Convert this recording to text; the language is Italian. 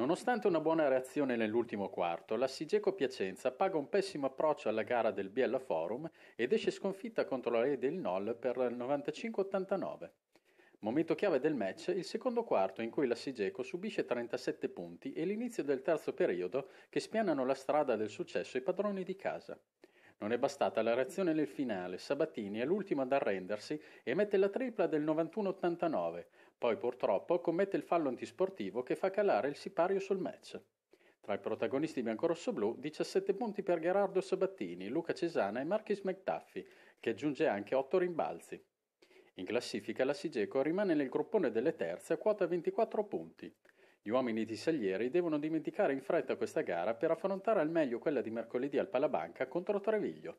Nonostante una buona reazione nell'ultimo quarto, la Sigeco Piacenza paga un pessimo approccio alla gara del Biella Forum ed esce sconfitta contro la Rede del Noll per 95-89. Momento chiave del match, il secondo quarto in cui la Sigeco subisce 37 punti e l'inizio del terzo periodo che spianano la strada del successo ai padroni di casa. Non è bastata la reazione nel finale, Sabatini è l'ultimo ad arrendersi e mette la tripla del 91-89, poi purtroppo commette il fallo antisportivo che fa calare il sipario sul match. Tra i protagonisti biancorossoblù, 17 punti per Gerardo Sabatini, Luca Cesana e Marcus McTaffy, che aggiunge anche 8 rimbalzi. In classifica la Sigeco rimane nel gruppone delle terze a quota 24 punti. Gli uomini di Salieri devono dimenticare in fretta questa gara per affrontare al meglio quella di mercoledì al Palabanca contro Treviglio.